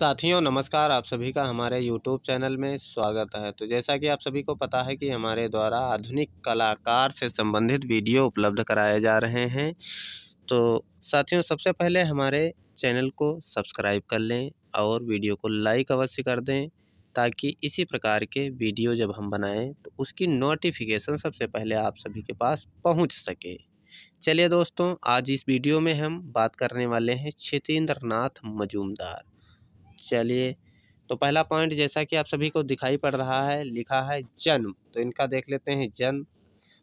साथियों नमस्कार आप सभी का हमारे यूट्यूब चैनल में स्वागत है तो जैसा कि आप सभी को पता है कि हमारे द्वारा आधुनिक कलाकार से संबंधित वीडियो उपलब्ध कराए जा रहे हैं तो साथियों सबसे पहले हमारे चैनल को सब्सक्राइब कर लें और वीडियो को लाइक अवश्य कर दें ताकि इसी प्रकार के वीडियो जब हम बनाएं तो उसकी नोटिफिकेशन सबसे पहले आप सभी के पास पहुँच सके चलिए दोस्तों आज इस वीडियो में हम बात करने वाले हैं क्षितेंद्र नाथ मजूमदार चलिए तो पहला पॉइंट जैसा कि आप सभी को दिखाई पड़ रहा है लिखा है जन्म तो इनका देख लेते हैं जन्म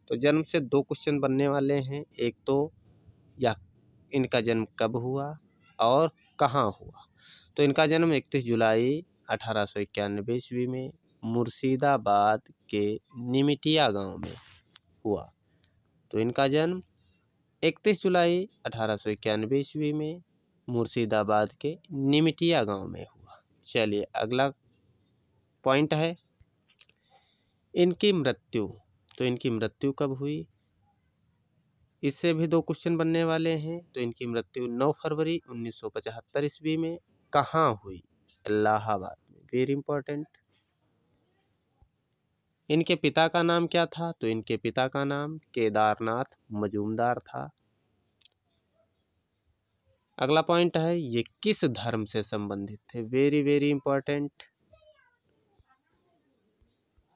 तो जन्म से दो क्वेश्चन बनने वाले हैं एक तो या इनका जन्म कब हुआ और कहाँ हुआ तो इनका जन्म 31 जुलाई अठारह सौ इक्यानवे ईस्वी में मुर्शिदाबाद के निमिटिया गांव में हुआ तो इनका जन्म 31 जुलाई अठारह सौ इक्यानवे ईस्वी में मुर्शिदाबाद के निमिटिया गांव में हुआ चलिए अगला पॉइंट है इनकी मृत्यु तो इनकी मृत्यु कब हुई इससे भी दो क्वेश्चन बनने वाले हैं तो इनकी मृत्यु 9 फरवरी 1975 ईस्वी में कहाँ हुई इलाहाबाद में वेरी इंपॉर्टेंट इनके पिता का नाम क्या था तो इनके पिता का नाम केदारनाथ मजूमदार था अगला पॉइंट है ये किस धर्म से संबंधित थे वेरी वेरी इंपॉर्टेंट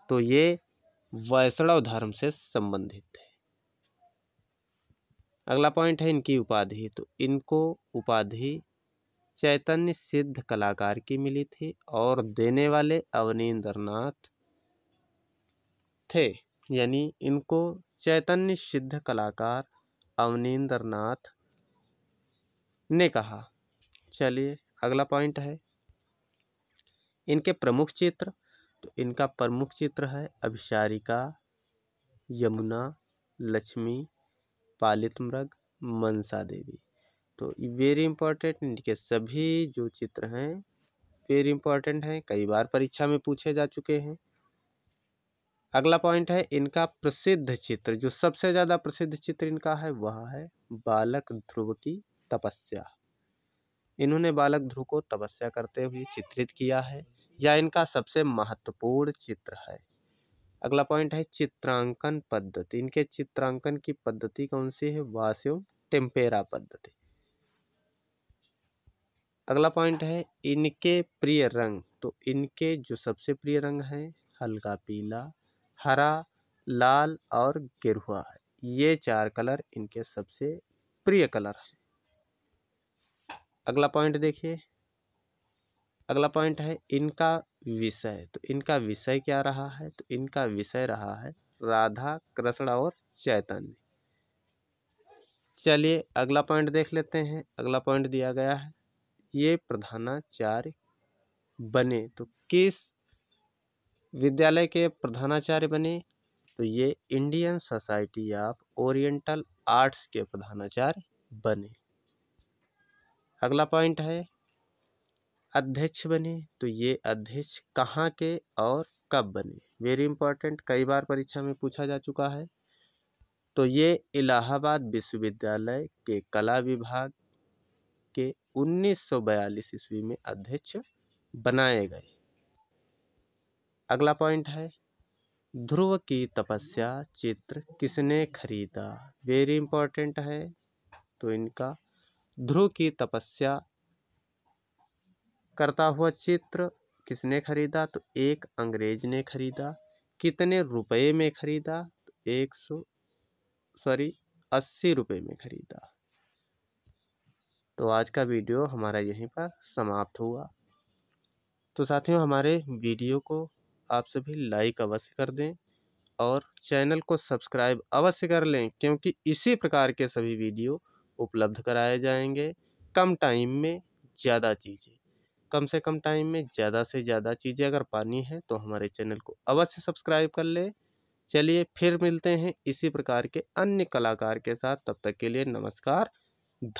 तो ये वैष्णव धर्म से संबंधित थे अगला पॉइंट है इनकी उपाधि तो इनको उपाधि चैतन्य सिद्ध कलाकार की मिली थी और देने वाले अवनीन्द्र नाथ थे यानी इनको चैतन्य सिद्ध कलाकार अवनीन्द्र ने कहा चलिए अगला पॉइंट है इनके प्रमुख चित्र तो इनका प्रमुख चित्र है अभिशारिका यमुना लक्ष्मी पालित मृग मनसा देवी तो वेरी इंपॉर्टेंट इनके सभी जो चित्र हैं वेरी इंपॉर्टेंट हैं कई बार परीक्षा में पूछे जा चुके हैं अगला पॉइंट है इनका प्रसिद्ध चित्र जो सबसे ज़्यादा प्रसिद्ध चित्र इनका है वह है बालक ध्रुव की तपस्या इन्होंने बालक ध्रुव को तपस्या करते हुए चित्रित किया है यह इनका सबसे महत्वपूर्ण चित्र है अगला पॉइंट है चित्रांकन पद्धति इनके चित्रांकन की पद्धति कौन सी है वास्यम टेम्पेरा पद्धति अगला पॉइंट है इनके प्रिय रंग तो इनके जो सबसे प्रिय रंग हैं हल्का पीला हरा लाल और गिरुआ है ये चार कलर इनके सबसे प्रिय कलर हैं अगला पॉइंट देखिए अगला पॉइंट है इनका विषय तो इनका विषय क्या रहा है तो इनका विषय रहा है राधा कृष्ण और चैतन्य चलिए अगला पॉइंट देख लेते हैं अगला पॉइंट दिया गया है ये प्रधानाचार्य बने तो किस विद्यालय के प्रधानाचार्य बने तो ये Indian society of oriental arts के प्रधानाचार्य बने अगला पॉइंट है अध्यक्ष बने तो ये अध्यक्ष कहाँ के और कब बने वेरी इंपॉर्टेंट कई बार परीक्षा में पूछा जा चुका है तो ये इलाहाबाद विश्वविद्यालय के कला विभाग के 1942 ईस्वी में अध्यक्ष बनाए गए अगला पॉइंट है ध्रुव की तपस्या चित्र किसने खरीदा वेरी इंपॉर्टेंट है तो इनका ध्रुव की तपस्या करता हुआ चित्र किसने खरीदा तो एक अंग्रेज ने खरीदा कितने रुपए में खरीदा तो एक सौ सॉरी अस्सी रुपए में खरीदा तो आज का वीडियो हमारा यहीं पर समाप्त हुआ तो साथियों हमारे वीडियो को आप सभी लाइक अवश्य कर दें और चैनल को सब्सक्राइब अवश्य कर लें क्योंकि इसी प्रकार के सभी वीडियो उपलब्ध कराए जाएंगे कम टाइम में ज़्यादा चीज़ें कम से कम टाइम में ज़्यादा से ज़्यादा चीज़ें अगर पानी है तो हमारे चैनल को अवश्य सब्सक्राइब कर ले चलिए फिर मिलते हैं इसी प्रकार के अन्य कलाकार के साथ तब तक के लिए नमस्कार